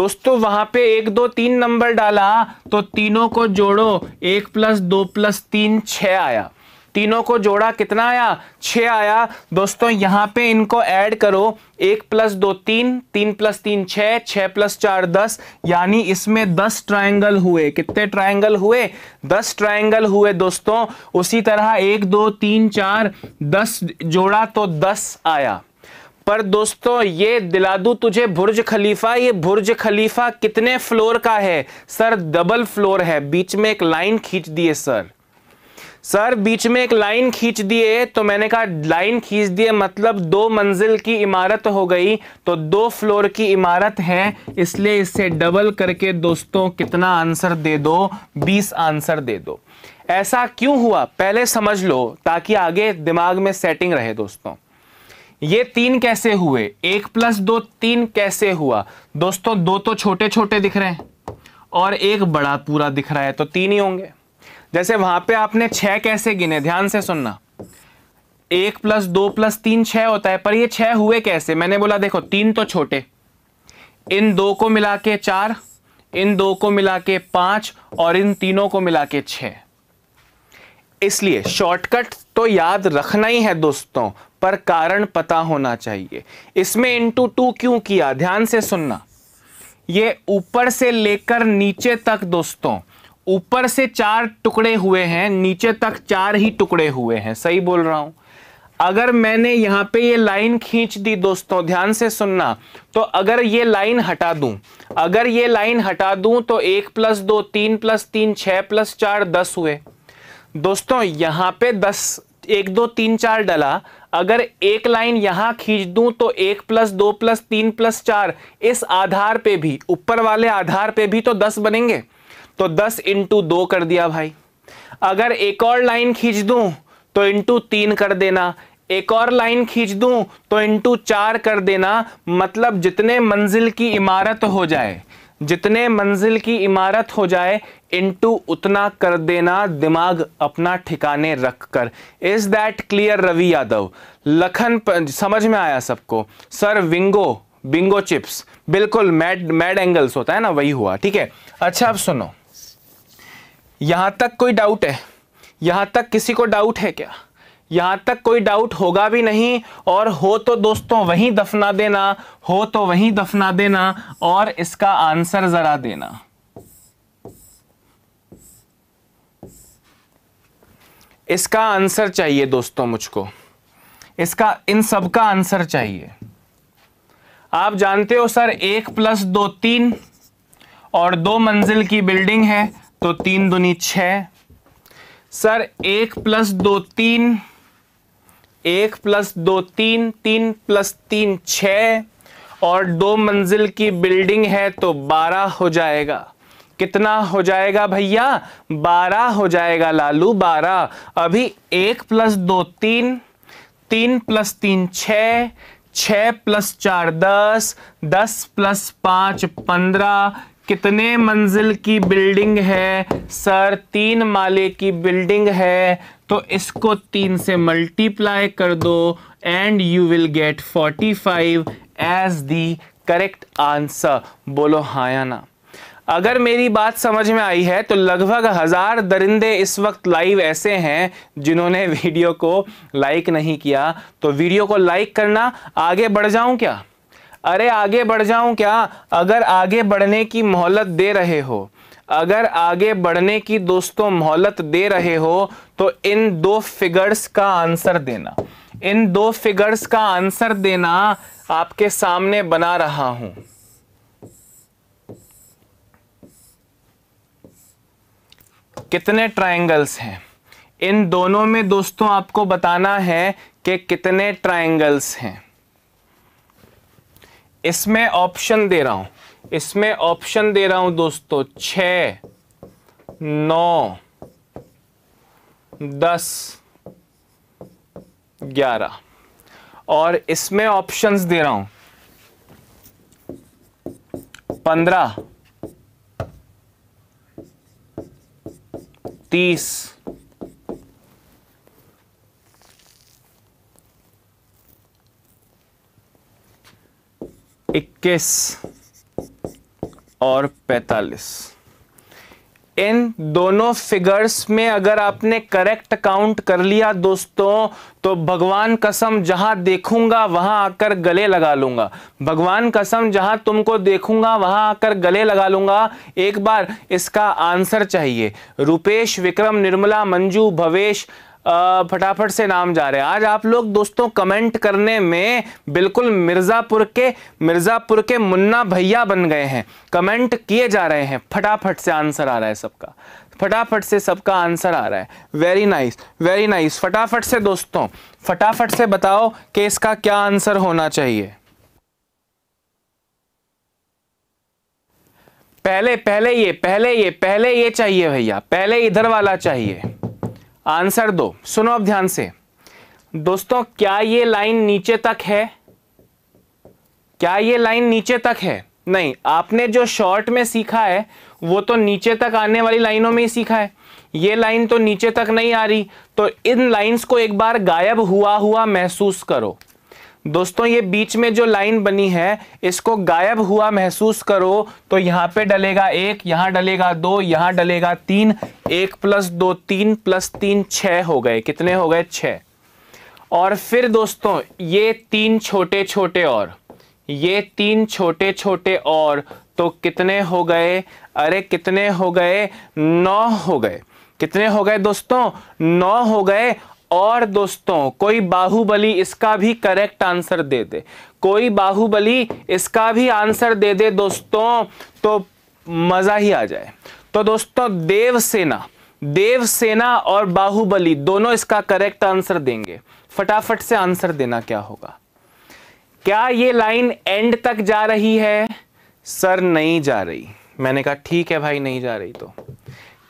दोस्तों वहां पे एक दो तीन नंबर डाला तो तीनों को जोड़ो एक प्लस दो प्लस तीन छ आया तीनों को जोड़ा कितना आया छ आया दोस्तों यहां पे इनको ऐड करो एक प्लस दो तीन तीन प्लस तीन छ छ प्लस चार दस यानी इसमें दस ट्रायंगल हुए कितने ट्रायंगल हुए दस ट्रायंगल हुए दोस्तों उसी तरह एक दो तीन चार दस जोड़ा तो दस आया पर दोस्तों ये दिला दू तुझे बुर्ज खलीफा ये बुर्ज खलीफा कितने फ्लोर का है सर डबल फ्लोर है बीच में एक लाइन खींच दिए सर सर बीच में एक लाइन खींच दिए तो मैंने कहा लाइन खींच दिए मतलब दो मंजिल की इमारत हो गई तो दो फ्लोर की इमारत है इसलिए इसे डबल करके दोस्तों कितना आंसर दे दो बीस आंसर दे दो ऐसा क्यों हुआ पहले समझ लो ताकि आगे दिमाग में सेटिंग रहे दोस्तों ये तीन कैसे हुए एक प्लस दो तीन कैसे हुआ दोस्तों दो तो छोटे छोटे दिख रहे हैं और एक बड़ा पूरा दिख रहा है तो तीन ही होंगे जैसे वहां पे आपने छह कैसे गिने ध्यान से सुनना एक प्लस दो प्लस तीन छह होता है पर ये छह हुए कैसे मैंने बोला देखो तीन तो छोटे इन दो को मिला के चार इन दो को मिला के पांच और इन तीनों को मिला के छ इसलिए शॉर्टकट तो याद रखना ही है दोस्तों पर कारण पता होना चाहिए इसमें इंटू टू क्यों किया ध्यान से सुनना ये ऊपर से लेकर नीचे तक दोस्तों ऊपर से चार टुकड़े हुए हैं नीचे तक चार ही टुकड़े हुए हैं सही बोल रहा हूं अगर मैंने यहां पे ये लाइन खींच दी दोस्तों ध्यान से सुनना तो अगर ये लाइन हटा दूं अगर ये लाइन हटा दूं तो एक प्लस दो तीन प्लस तीन छ प्लस चार दस हुए दोस्तों यहां पे दस एक दो तीन चार डला अगर एक लाइन यहां खींच दूं तो एक प्लस दो प्लस तीन प्लस चार इस आधार पे भी ऊपर वाले आधार पे भी तो दस बनेंगे तो दस इंटू दो कर दिया भाई अगर एक और लाइन खींच दूं तो इंटू तीन कर देना एक और लाइन खींच दूं तो इंटू चार कर देना मतलब जितने मंजिल की इमारत हो जाए जितने मंजिल की इमारत हो जाए इंटू उतना कर देना दिमाग अपना ठिकाने रख कर is that clear Ravi Yadav Lakhan समझ में आया सबको सर विंगो बिंगो चिप्स बिल्कुल मैड मैड एंगल्स होता है ना वही हुआ ठीक है अच्छा अब सुनो यहां तक कोई डाउट है यहां तक किसी को डाउट है क्या यहां तक कोई डाउट होगा भी नहीं और हो तो दोस्तों वहीं दफना देना हो तो वहीं दफना देना और इसका आंसर ज़रा देना इसका आंसर चाहिए दोस्तों मुझको इसका इन सब का आंसर चाहिए आप जानते हो सर एक प्लस दो तीन और दो मंजिल की बिल्डिंग है तो तीन दुनी छ सर एक प्लस दो तीन एक प्लस दो तीन तीन प्लस तीन छ और दो मंजिल की बिल्डिंग है तो बारह हो जाएगा कितना हो जाएगा भैया बारह हो जाएगा लालू बारह अभी एक प्लस दो तीन तीन प्लस तीन छ छ प्लस चार दस दस प्लस पांच पंद्रह कितने मंजिल की बिल्डिंग है सर तीन माले की बिल्डिंग है तो इसको तीन से मल्टीप्लाई कर दो and you will get 45 as the correct answer बोलो हाँ या ना अगर मेरी बात समझ में आई है तो लगभग हज़ार दरिंदे इस वक्त लाइव ऐसे हैं जिन्होंने (laughs) वीडियो को लाइक नहीं किया तो वीडियो को लाइक करना आगे बढ़ जाऊं क्या अरे आगे बढ़ जाऊं क्या अगर आगे बढ़ने की मोहलत दे रहे हो अगर आगे बढ़ने की दोस्तों मोहलत दे रहे हो तो इन दो फिगर्स का आंसर देना इन दो फिगर्स का आंसर देना आपके सामने बना रहा हूं कितने ट्रायंगल्स हैं इन दोनों में दोस्तों आपको बताना है कि कितने ट्रायंगल्स हैं इसमें ऑप्शन दे रहा हूं इसमें ऑप्शन दे रहा हूं दोस्तों छ नौ दस ग्यारह और इसमें ऑप्शंस दे रहा हूं पंद्रह तीस इक्कीस और पैतालीस इन दोनों फिगर्स में अगर आपने करेक्ट काउंट कर लिया दोस्तों तो भगवान कसम जहां देखूंगा वहां आकर गले लगा लूंगा भगवान कसम जहां तुमको देखूंगा वहां आकर गले लगा लूंगा एक बार इसका आंसर चाहिए रुपेश विक्रम निर्मला मंजू भवेश फटाफट से नाम जा रहे हैं आज आप लोग दोस्तों कमेंट करने में बिल्कुल मिर्ज़ापुर के मिर्ज़ापुर के मुन्ना भैया बन गए हैं कमेंट किए जा रहे हैं फटाफट से आंसर आ रहा है सबका फटाफट से सबका आंसर आ रहा है वेरी नाइस वेरी नाइस फटाफट से दोस्तों फटाफट से बताओ कि इसका क्या आंसर होना चाहिए पहले पहले ये पहले ये पहले ये चाहिए भैया पहले इधर वाला चाहिए आंसर दो सुनो अब ध्यान से दोस्तों क्या ये लाइन नीचे तक है क्या ये लाइन नीचे तक है नहीं आपने जो शॉर्ट में सीखा है वो तो नीचे तक आने वाली लाइनों में ही सीखा है ये लाइन तो नीचे तक नहीं आ रही तो इन लाइंस को एक बार गायब हुआ हुआ महसूस करो दोस्तों ये बीच में जो लाइन बनी है इसको गायब हुआ महसूस करो तो यहाँ पे डलेगा एक यहां डलेगा दो यहाँ डलेगा तीन एक प्लस दो तीन प्लस तीन छ हो गए कितने हो गए छ और फिर दोस्तों ये तीन छोटे छोटे और ये तीन छोटे छोटे और तो कितने हो गए अरे कितने हो गए नौ हो गए कितने हो गए दोस्तों नौ हो गए और दोस्तों कोई बाहुबली इसका भी करेक्ट आंसर दे दे कोई बाहुबली इसका भी आंसर दे दे दोस्तों तो मजा ही आ जाए तो दोस्तों देवसेना देवसेना और बाहुबली दोनों इसका करेक्ट आंसर देंगे फटाफट से आंसर देना क्या होगा क्या ये लाइन एंड तक जा रही है सर नहीं जा रही मैंने कहा ठीक है भाई नहीं जा रही तो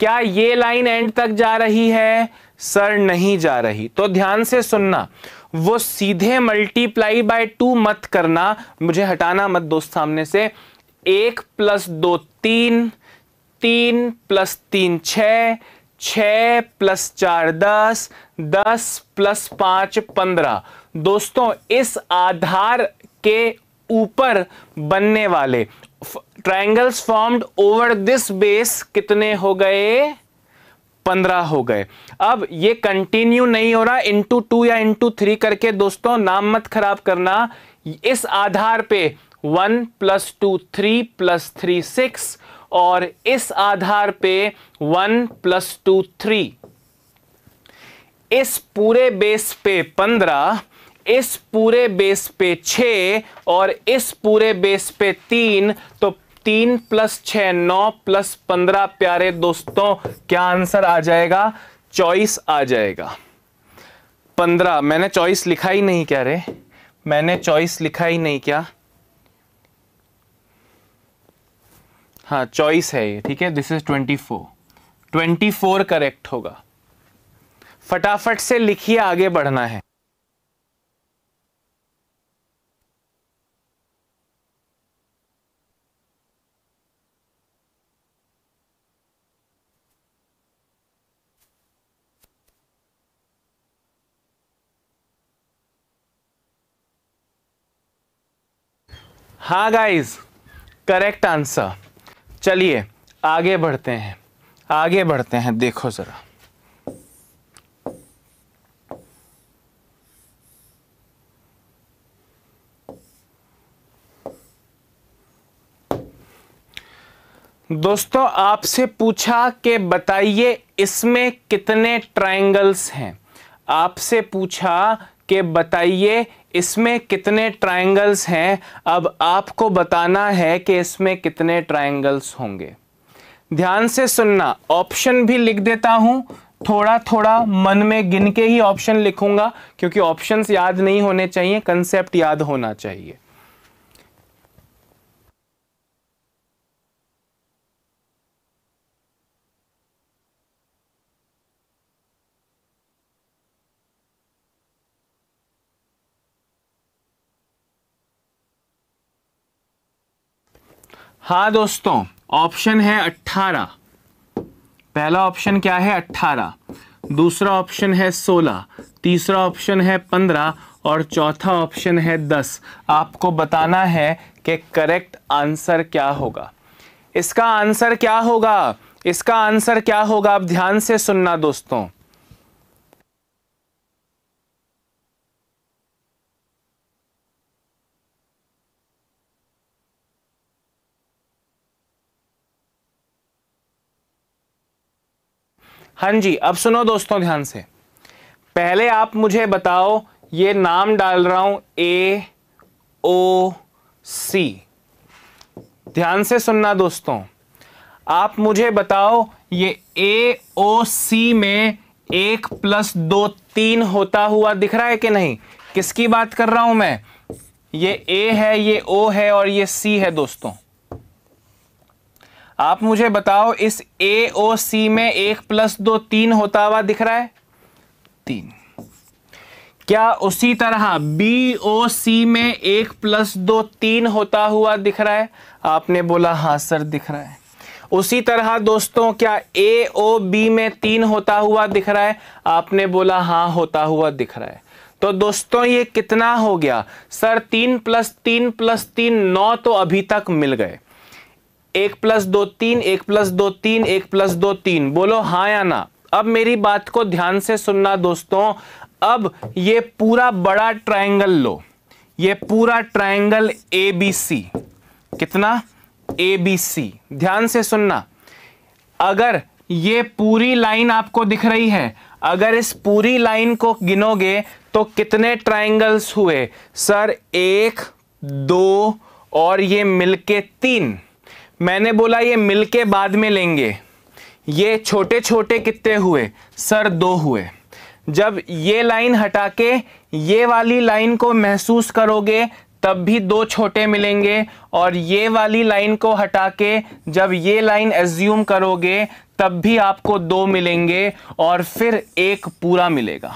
क्या ये लाइन एंड तक जा रही है सर नहीं जा रही तो ध्यान से सुनना वो सीधे मल्टीप्लाई बाय टू मत करना मुझे हटाना मत दोस्त सामने से एक प्लस दो तीन तीन प्लस तीन छ छ प्लस चार दस दस प्लस पांच पंद्रह दोस्तों इस आधार के ऊपर बनने वाले triangles formed over this base कितने हो गए पंद्रह हो गए अब ये कंटिन्यू नहीं हो रहा इंटू टू या इंटू थ्री करके दोस्तों नाम मत खराब करना इस आधार पे one plus two three plus three six और इस आधार पे वन प्लस टू थ्री इस पूरे बेस पे पंद्रह इस पूरे बेस पे छ और इस पूरे बेस पे तीन तो तीन प्लस छ नौ प्लस पंद्रह प्यारे दोस्तों क्या आंसर आ जाएगा चॉइस आ जाएगा पंद्रह मैंने चॉइस लिखा ही नहीं क्या रे मैंने चॉइस लिखा ही नहीं क्या हाँ चॉइस है ये ठीक है this is twenty four twenty four correct होगा फटाफट से लिखिए आगे बढ़ना है हाँ गाइज करेक्ट आंसर चलिए आगे बढ़ते हैं आगे बढ़ते हैं देखो ज़रा दोस्तों आपसे पूछा के बताइए इसमें कितने ट्राइंगल्स हैं आपसे पूछा के बताइए इसमें कितने ट्राइंगल्स हैं अब आपको बताना है कि इसमें कितने ट्राइंगल्स होंगे ध्यान से सुनना ऑप्शन भी लिख देता हूं थोड़ा थोड़ा मन में गिन के ही ऑप्शन लिखूंगा क्योंकि ऑप्शंस याद नहीं होने चाहिए कंसेप्ट याद होना चाहिए हाँ दोस्तों ऑप्शन है अट्ठारह पहला ऑप्शन क्या है अट्ठारह दूसरा ऑप्शन है सोलह तीसरा ऑप्शन है पंद्रह और चौथा ऑप्शन है दस आपको बताना है कि करेक्ट आंसर क्या होगा इसका आंसर क्या होगा इसका आंसर क्या होगा आप ध्यान से सुनना दोस्तों हाँ जी अब सुनो दोस्तों ध्यान से पहले आप मुझे बताओ ये नाम डाल रहा हूं ए ओ सी ध्यान से सुनना दोस्तों आप मुझे बताओ ये ए ओ सी में एक प्लस दो तीन होता हुआ दिख रहा है कि नहीं किसकी बात कर रहा हूं मैं ये ए है ये ओ है और ये सी है दोस्तों आप मुझे बताओ इस ए ओ सी में एक प्लस दो तीन होता हुआ दिख रहा है तीन क्या उसी तरह बी ओ सी में एक प्लस दो तीन होता हुआ दिख रहा है आपने बोला हाँ सर दिख रहा है उसी तरह दोस्तों क्या ए ओ बी में तीन होता हुआ दिख रहा है आपने बोला हाँ होता हुआ दिख रहा है तो दोस्तों ये कितना हो गया सर तीन प्लस तीन प्लस तीन नौ तो अभी तक मिल गए एक प्लस दो तीन एक प्लस दो तीन एक प्लस दो तीन बोलो हा या ना अब मेरी बात को ध्यान से सुनना दोस्तों अब ये पूरा बड़ा ट्राइंगल लो ये पूरा ट्राइंगल ए बी सी कितना ए बी सी ध्यान से सुनना अगर ये पूरी लाइन आपको दिख रही है अगर इस पूरी लाइन को गिनोगे तो कितने ट्राइंगल्स हुए सर एक दो और ये मिलके तीन मैंने बोला ये मिल के बाद में लेंगे ये छोटे छोटे कितने हुए सर दो हुए जब ये लाइन हटा के ये वाली लाइन को महसूस करोगे तब भी दो छोटे मिलेंगे और ये वाली लाइन को हटा के जब ये लाइन एज्यूम करोगे तब भी आपको दो मिलेंगे और फिर एक पूरा मिलेगा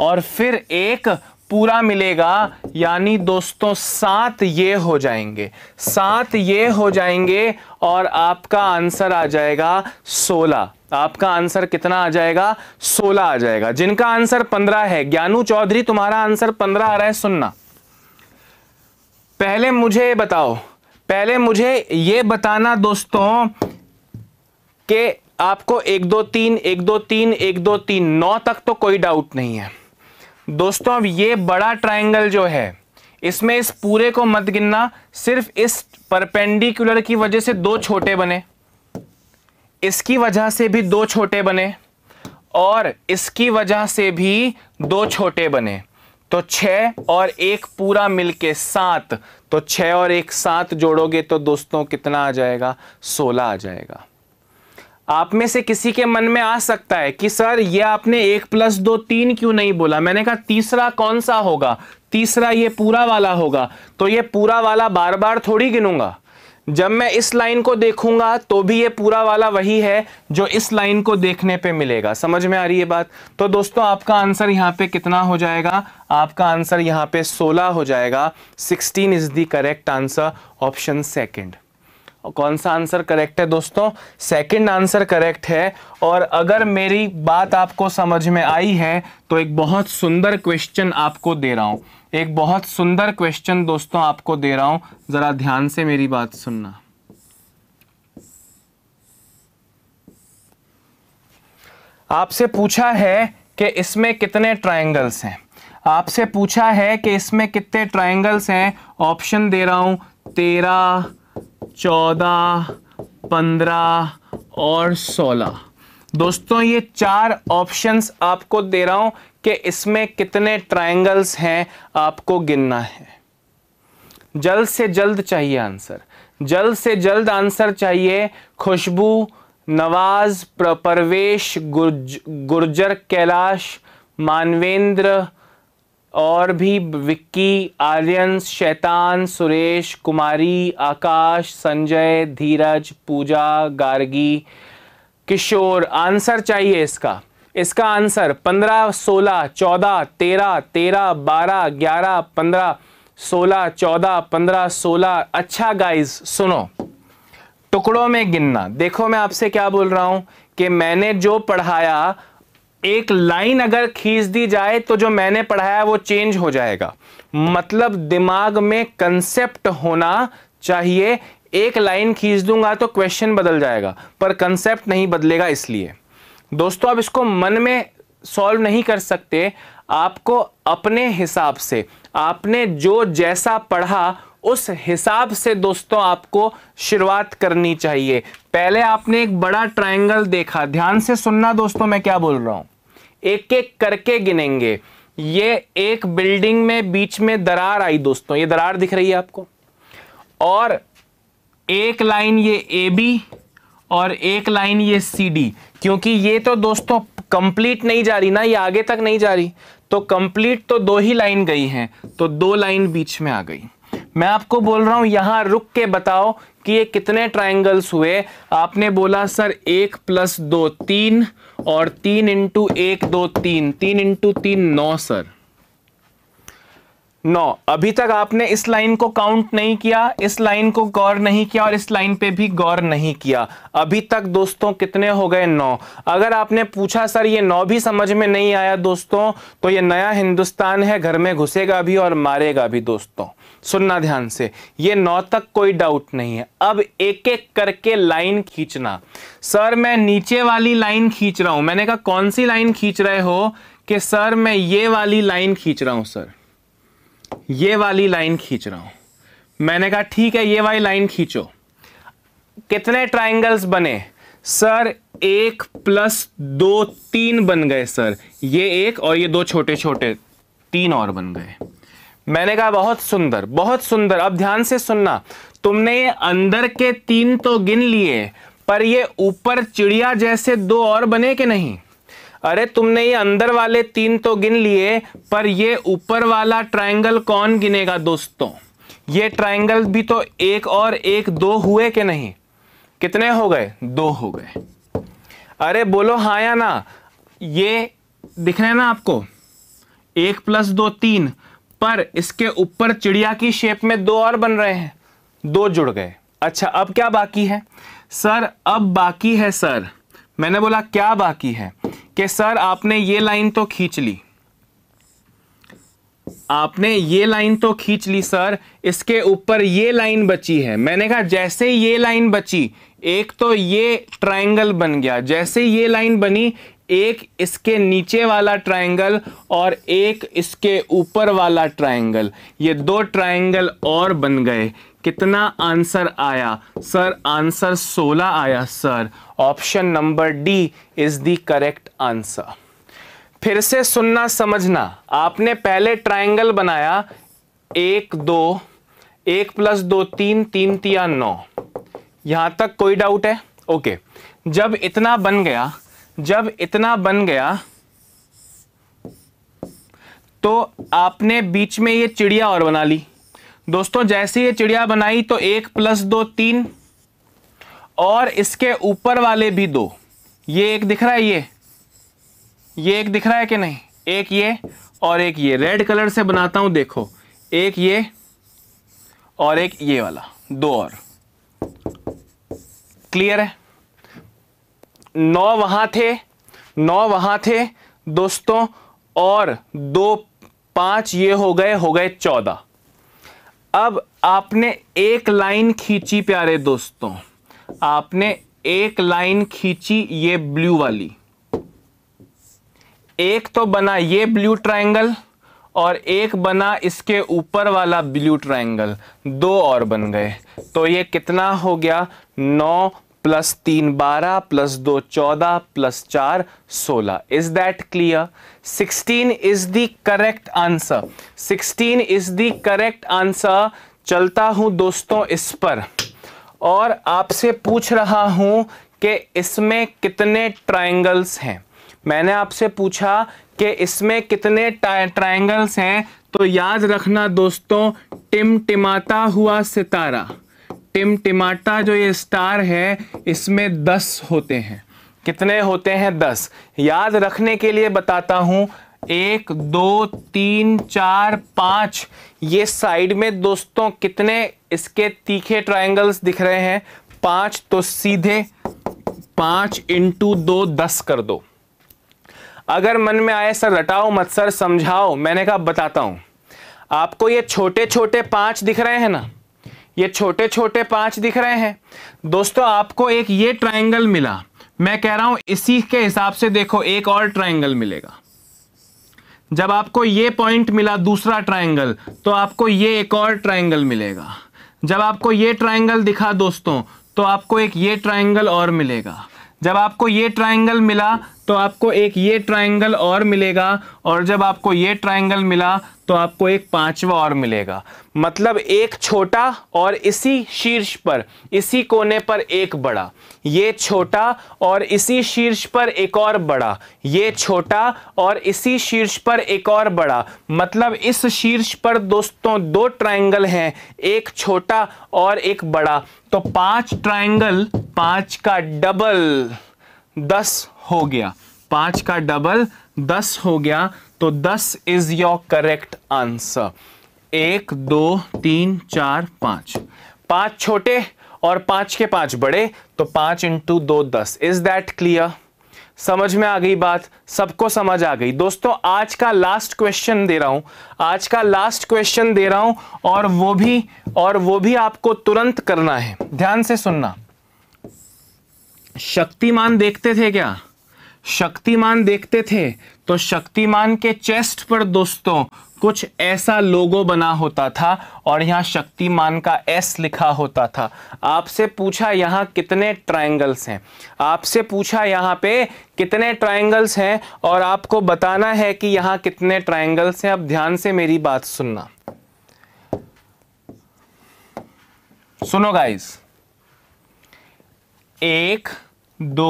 और फिर एक पूरा मिलेगा यानी दोस्तों सात ये हो जाएंगे सात ये हो जाएंगे और आपका आंसर आ जाएगा सोलह आपका आंसर कितना आ जाएगा सोलह आ जाएगा जिनका आंसर पंद्रह है ज्ञानू चौधरी तुम्हारा आंसर पंद्रह आ रहा है सुनना पहले मुझे बताओ पहले मुझे ये बताना दोस्तों के आपको एक दो तीन एक दो तीन एक दो तीन नौ तक तो कोई डाउट नहीं है दोस्तों अब ये बड़ा ट्राइंगल जो है इसमें इस पूरे को मत गिनना सिर्फ इस परपेंडिकुलर की वजह से दो छोटे बने इसकी वजह से भी दो छोटे बने और इसकी वजह से भी दो छोटे बने तो छह और एक पूरा मिलके सात तो छह और एक सात जोड़ोगे तो दोस्तों कितना आ जाएगा सोलह आ जाएगा आप में से किसी के मन में आ सकता है कि सर ये आपने एक प्लस दो तीन क्यों नहीं बोला मैंने कहा तीसरा कौन सा होगा तीसरा ये पूरा वाला होगा तो ये पूरा वाला बार बार थोड़ी गिनूंगा जब मैं इस लाइन को देखूंगा तो भी ये पूरा वाला वही है जो इस लाइन को देखने पे मिलेगा समझ में आ रही है बात तो दोस्तों आपका आंसर यहाँ पे कितना हो जाएगा आपका आंसर यहाँ पे 16 हो जाएगा 16 is the correct answer option second और कौन सा आंसर करेक्ट है दोस्तों सेकंड आंसर करेक्ट है और अगर मेरी बात आपको समझ में आई है तो एक बहुत सुंदर क्वेश्चन आपको दे रहा हूँ एक बहुत सुंदर क्वेश्चन दोस्तों आपको दे रहा हूँ ज़रा ध्यान से मेरी बात सुनना आपसे पूछा है कि इसमें कितने ट्रायंगल्स हैं आपसे पूछा है कि इसमें कितने ट्राइंगल्स हैं ऑप्शन दे रहा हूं तेरह चौदह पंद्रह और सोलह दोस्तों ये चार ऑप्शंस आपको दे रहा हूं कि इसमें कितने ट्रायंगल्स हैं आपको गिनना है जल्द से जल्द चाहिए आंसर जल्द से जल्द आंसर चाहिए खुशबू नवाज परवेश गुर्ज, गुर्जर कैलाश मानवेंद्र और भी विक्की आर्यन शैतान सुरेश कुमारी आकाश संजय धीरज पूजा गार्गी किशोर आंसर चाहिए इसका इसका आंसर पंद्रह सोलह चौदह तेरह तेरह बारह ग्यारह पंद्रह सोलह चौदह पंद्रह सोलह अच्छा गाइज सुनो टुकड़ों में गिनना देखो मैं आपसे क्या बोल रहा हूं कि मैंने जो पढ़ाया एक लाइन अगर खींच दी जाए तो जो मैंने पढ़ाया वो चेंज हो जाएगा मतलब दिमाग में कंसेप्ट होना चाहिए एक लाइन खींच दूंगा तो क्वेश्चन बदल जाएगा पर कंसेप्ट नहीं बदलेगा इसलिए दोस्तों आप इसको मन में सॉल्व नहीं कर सकते आपको अपने हिसाब से आपने जो जैसा पढ़ा उस हिसाब से दोस्तों आपको शुरुआत करनी चाहिए पहले आपने एक बड़ा ट्रायंगल देखा ध्यान से सुनना दोस्तों मैं क्या बोल रहा हूं एक एक करके गिनेंगे ये एक बिल्डिंग में बीच में दरार आई दोस्तों ये दरार दिख रही है आपको और एक लाइन ये ए बी और एक लाइन ये सी डी क्योंकि ये तो दोस्तों कंप्लीट नहीं जा रही ना ये आगे तक नहीं जा रही तो कंप्लीट तो दो ही लाइन गई है तो दो लाइन बीच में आ गई मैं आपको बोल रहा हूं यहां रुक के बताओ कि ये कितने ट्राइंगल्स हुए आपने बोला सर एक प्लस दो तीन और तीन इंटू एक दो तीन तीन इंटू तीन नौ सर नौ अभी तक आपने इस लाइन को काउंट नहीं किया इस लाइन को गौर नहीं किया और इस लाइन पे भी गौर नहीं किया अभी तक दोस्तों कितने हो गए नौ अगर आपने पूछा सर ये नौ भी समझ में नहीं आया दोस्तों तो ये नया हिंदुस्तान है घर में घुसेगा भी और मारेगा भी दोस्तों सुनना ध्यान से ये नौ तक कोई डाउट नहीं है अब एक एक करके लाइन खींचना सर मैं नीचे वाली लाइन खींच रहा हूं मैंने कहा कौन सी लाइन खींच रहे हो कि सर मैं ये वाली लाइन खींच रहा हूं सर ये वाली लाइन खींच रहा हूं मैंने कहा ठीक है ये वाली लाइन खींचो कितने ट्राइंगल्स बने सर एक प्लस दो तीन बन गए सर ये एक और ये दो छोटे छोटे तीन और बन गए मैंने कहा बहुत सुंदर बहुत सुंदर अब ध्यान से सुनना तुमने ये अंदर के तीन तो गिन लिए पर ये ऊपर चिड़िया जैसे दो और बने के नहीं अरे तुमने ये अंदर वाले तीन तो गिन लिए पर ये ऊपर वाला ट्रायंगल कौन गिनेगा दोस्तों ये ट्रायंगल भी तो एक और एक दो हुए के नहीं कितने हो गए दो हो गए अरे बोलो हा या ना ये दिख रहे हैं ना आपको एक प्लस दो तीन पर इसके ऊपर चिड़िया की शेप में दो और बन रहे हैं दो जुड़ गए अच्छा अब क्या बाकी है सर अब बाकी है सर मैंने बोला क्या बाकी है कि सर आपने ये लाइन तो खींच ली आपने ये लाइन तो खींच ली सर इसके ऊपर ये लाइन बची है मैंने कहा जैसे ये लाइन बची एक तो ये ट्रायंगल बन गया जैसे ये लाइन बनी एक इसके नीचे वाला ट्राइंगल और एक इसके ऊपर वाला ट्राइंगल ये दो ट्राइंगल और बन गए कितना आंसर आया सर आंसर 16 आया sir option number D is the correct answer फिर से सुनना समझना आपने पहले ट्राइंगल बनाया एक दो एक प्लस दो तीन तीन तिया नौ यहां तक कोई डाउट है ओके जब इतना बन गया जब इतना बन गया तो आपने बीच में ये चिड़िया और बना ली दोस्तों जैसे ये चिड़िया बनाई तो एक प्लस दो तीन और इसके ऊपर वाले भी दो ये एक दिख रहा है ये ये एक दिख रहा है कि नहीं एक ये और एक ये रेड कलर से बनाता हूं देखो एक ये और एक ये वाला दो और क्लियर है नौ वहां थे नौ वहां थे दोस्तों और दो पांच ये हो गए हो गए चौदह अब आपने एक लाइन खींची प्यारे दोस्तों आपने एक लाइन खींची ये ब्लू वाली एक तो बना ये ब्लू ट्रायंगल और एक बना इसके ऊपर वाला ब्लू ट्रायंगल दो और बन गए तो ये कितना हो गया नौ प्लस तीन बारह प्लस दो चौदह प्लस चार सोलह is that clear sixteen is the correct answer sixteen is the correct answer चलता हूं दोस्तों इस पर और आपसे पूछ रहा हूं कि इसमें कितने ट्राइंगल्स हैं मैंने आपसे पूछा कि इसमें कितने ट्राइंगल्स हैं तो याद रखना दोस्तों टिमटिमाता हुआ सितारा टिमाटा जो ये स्टार है इसमें दस होते हैं कितने होते हैं दस याद रखने के लिए बताता हूं एक दो तीन चार पांच ये साइड में दोस्तों कितने इसके तीखे ट्रायंगल्स दिख रहे हैं पांच तो सीधे पांच इंटू दो दस कर दो अगर मन में आए सर रटाओ मत सर समझाओ मैंने कहा बताता हूं आपको ये छोटे छोटे पांच दिख रहे हैं ना ये छोटे छोटे पांच दिख रहे हैं दोस्तों आपको एक ये ट्राइंगल मिला मैं कह रहा हूं इसी के हिसाब से देखो एक और ट्राइंगल मिलेगा जब आपको ये पॉइंट मिला दूसरा ट्राइंगल तो आपको ये एक और ट्राइंगल मिलेगा जब आपको ये ट्राइंगल दिखा दोस्तों तो आपको एक ये ट्राइंगल और मिलेगा जब आपको ये ट्राइंगल मिला तो आपको एक ये ट्राइंगल और मिलेगा और जब आपको ये ट्राइंगल मिला तो आपको एक पांचवा और मिलेगा मतलब एक छोटा और इसी शीर्ष पर इसी कोने पर एक बड़ा ये छोटा और इसी शीर्ष पर एक और बड़ा ये छोटा और इसी शीर्ष पर एक और बड़ा मतलब इस शीर्ष पर दोस्तों दो ट्राइंगल हैं एक छोटा और एक बड़ा तो पांच ट्राइंगल पांच का डबल दस हो गया पांच का डबल दस हो गया तो दस इज योर करेक्ट आंसर एक दो तीन चार पांच पांच छोटे और पांच के पांच बड़े तो पांच इंटू दो दस इज दैट क्लियर समझ में आ गई बात सबको समझ आ गई दोस्तों आज का लास्ट क्वेश्चन दे रहा हूं आज का लास्ट क्वेश्चन दे रहा हूं और वो भी और वो भी आपको तुरंत करना है ध्यान से सुनना शक्तिमान देखते थे क्या शक्तिमान देखते थे तो शक्तिमान के चेस्ट पर दोस्तों कुछ ऐसा लोगो बना होता था और यहाँ शक्तिमान का एस लिखा होता था आपसे पूछा यहाँ कितने ट्रायंगल्स हैं आपसे पूछा यहाँ पे कितने ट्रायंगल्स हैं और आपको बताना है कि यहाँ कितने ट्रायंगल्स हैं अब ध्यान से मेरी बात सुनना सुनो गाइज़ एक दो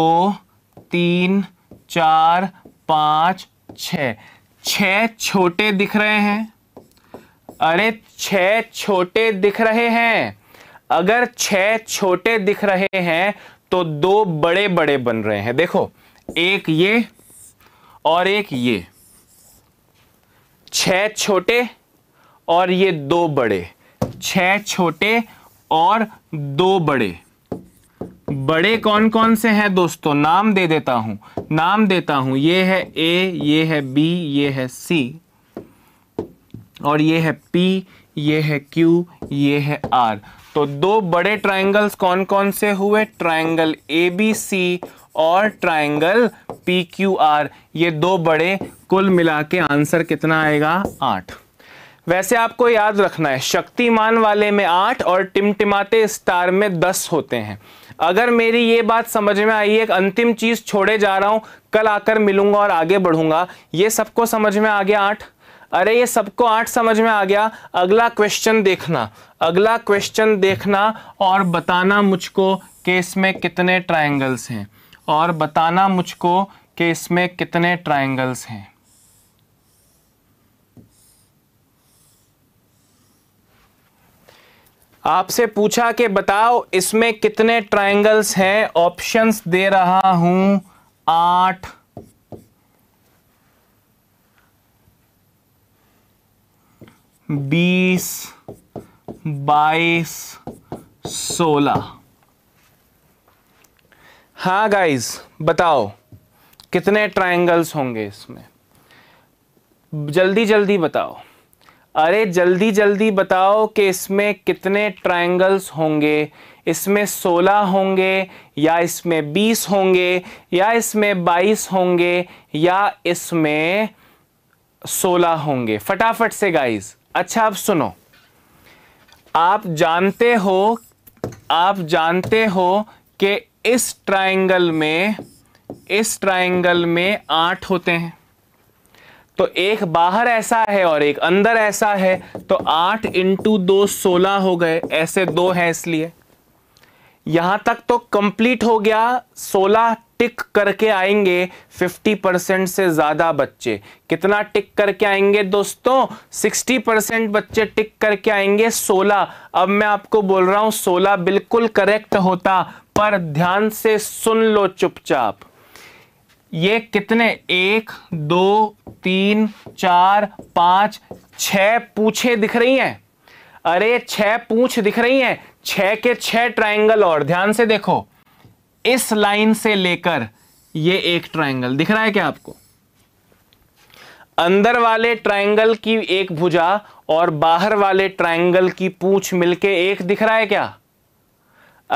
तीन चार पाँच छ छः छोटे दिख रहे हैं अरे छः छोटे दिख रहे हैं अगर छ छोटे दिख रहे हैं तो दो बड़े बड़े बन रहे हैं देखो एक ये और एक ये छः छोटे और ये दो बड़े छः छोटे और दो बड़े बड़े कौन कौन से हैं दोस्तों नाम दे देता हूं नाम देता हूं ये है ए ये है बी ये है सी और ये है पी ये है क्यू ये है आर तो दो बड़े ट्राइंगल्स कौन कौन से हुए ट्राइंगल ए बी सी और ट्राइंगल पी क्यू आर ये दो बड़े कुल मिला के आंसर कितना आएगा आठ वैसे आपको याद रखना है शक्तिमान वाले में आठ और टिमटिमाते स्टार में दस होते हैं अगर मेरी ये बात समझ में आई एक अंतिम चीज़ छोड़े जा रहा हूँ कल आकर मिलूंगा और आगे बढ़ूंगा ये सबको समझ में आ गया आठ अरे ये सबको आठ समझ में आ गया अगला क्वेश्चन देखना अगला क्वेश्चन देखना और बताना मुझको कि इसमें कितने ट्रायंगल्स हैं और बताना मुझको कि इसमें कितने ट्रायंगल्स हैं आपसे पूछा कि बताओ इसमें कितने ट्राइंगल्स हैं ऑप्शंस दे रहा हूं आठ बीस बाईस सोलह हाँ गाइस बताओ कितने ट्राइंगल्स होंगे इसमें जल्दी जल्दी बताओ अरे जल्दी जल्दी बताओ कि इसमें कितने ट्रायंगल्स होंगे इसमें 16 होंगे या इसमें 20 होंगे या इसमें 22 होंगे या इसमें 16 होंगे फटाफट से गाइस अच्छा अब सुनो आप जानते हो आप जानते हो कि इस ट्रायंगल में इस ट्रायंगल में आठ होते हैं तो एक बाहर ऐसा है और एक अंदर ऐसा है तो आठ इंटू दो सोलह हो गए ऐसे दो हैं इसलिए यहां तक तो कंप्लीट हो गया सोलह टिक करके आएंगे फिफ्टी परसेंट से ज्यादा बच्चे कितना टिक करके आएंगे दोस्तों सिक्सटी परसेंट बच्चे टिक करके आएंगे सोलह अब मैं आपको बोल रहा हूं सोलह बिल्कुल करेक्ट होता पर ध्यान से सुन लो चुपचाप ये कितने एक दो तीन चार पांच छ पूछे दिख रही हैं अरे छह पूछ दिख रही हैं छह के छह ट्राइंगल और ध्यान से देखो इस लाइन से लेकर ये एक ट्राइंगल दिख रहा है क्या आपको अंदर वाले ट्राइंगल की एक भुजा और बाहर वाले ट्राइंगल की पूछ मिलके एक दिख रहा है क्या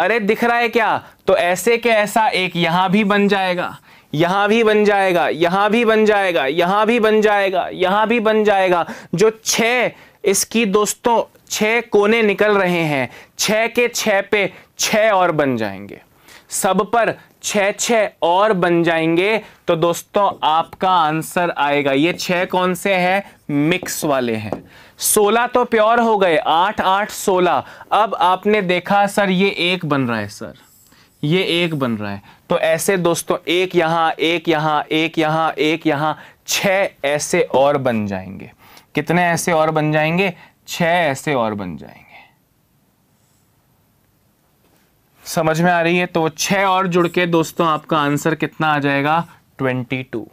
अरे दिख रहा है क्या तो ऐसे के ऐसा एक यहां भी बन जाएगा यहां भी बन जाएगा यहां भी बन जाएगा यहां भी बन जाएगा यहां भी बन जाएगा जो छ इसकी दोस्तों छः कोने निकल रहे हैं छ के छ पे छ और बन जाएंगे सब पर छ छः और बन जाएंगे तो दोस्तों आपका आंसर आएगा ये छ कौन से हैं मिक्स वाले हैं सोलह तो प्योर हो गए आठ आठ सोलह अब आपने देखा सर ये एक बन रहा है सर ये एक बन रहा है तो ऐसे दोस्तों एक यहां एक यहां एक यहां एक यहां छ ऐसे और बन जाएंगे कितने ऐसे और बन जाएंगे छ ऐसे और बन जाएंगे समझ में आ रही है तो छह और जुड़ के दोस्तों आपका आंसर कितना आ जाएगा twenty two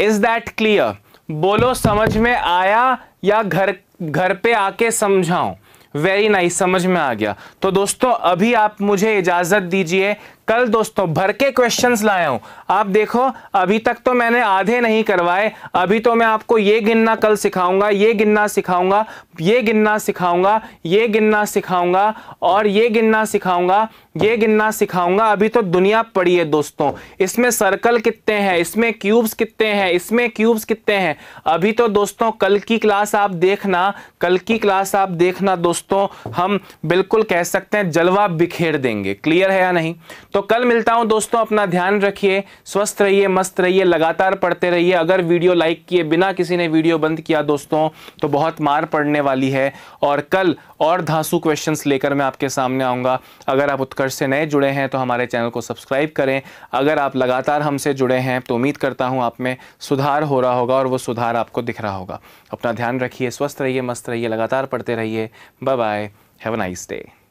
is that clear बोलो समझ में आया या घर घर पे आके समझाऊं वेरी नाइस समझ में आ गया तो दोस्तों अभी आप मुझे इजाज़त दीजिए कल दोस्तों भर के क्वेश्चन लाया हूं आप देखो अभी तक तो मैंने आधे नहीं करवाए अभी तो मैं आपको ये गिनना कल सिखाऊंगा ये गिनना सिखाऊंगा ये गिनना सिखाऊंगा ये गिनना सिखाऊंगा और ये गिनना सिखाऊंगा ये गिनना सिखाऊंगा अभी तो दुनिया पड़ी है दोस्तों इसमें सर्कल कितने हैं इसमें क्यूब्स कितने हैं इसमें क्यूब्स कितने हैं अभी तो दोस्तों कल की क्लास आप देखना कल की क्लास आप देखना दोस्तों हम बिल्कुल कह सकते हैं जलवा बिखेर देंगे क्लियर है या नहीं तो कल मिलता हूं दोस्तों अपना ध्यान रखिए स्वस्थ रहिए मस्त रहिए लगातार पढ़ते रहिए अगर वीडियो लाइक किए बिना किसी ने वीडियो बंद किया दोस्तों तो बहुत मार पड़ने वाली है और कल और धांसू क्वेश्चंस लेकर मैं आपके सामने आऊँगा अगर आप उत्कर्ष से नए जुड़े हैं तो हमारे चैनल को सब्सक्राइब करें अगर आप लगातार हमसे जुड़े हैं तो उम्मीद करता हूँ आप में सुधार हो रहा होगा और वो सुधार आपको दिख रहा होगा अपना ध्यान रखिए स्वस्थ रहिए मस्त रहिए लगातार पढ़ते रहिए bye bye have a nice day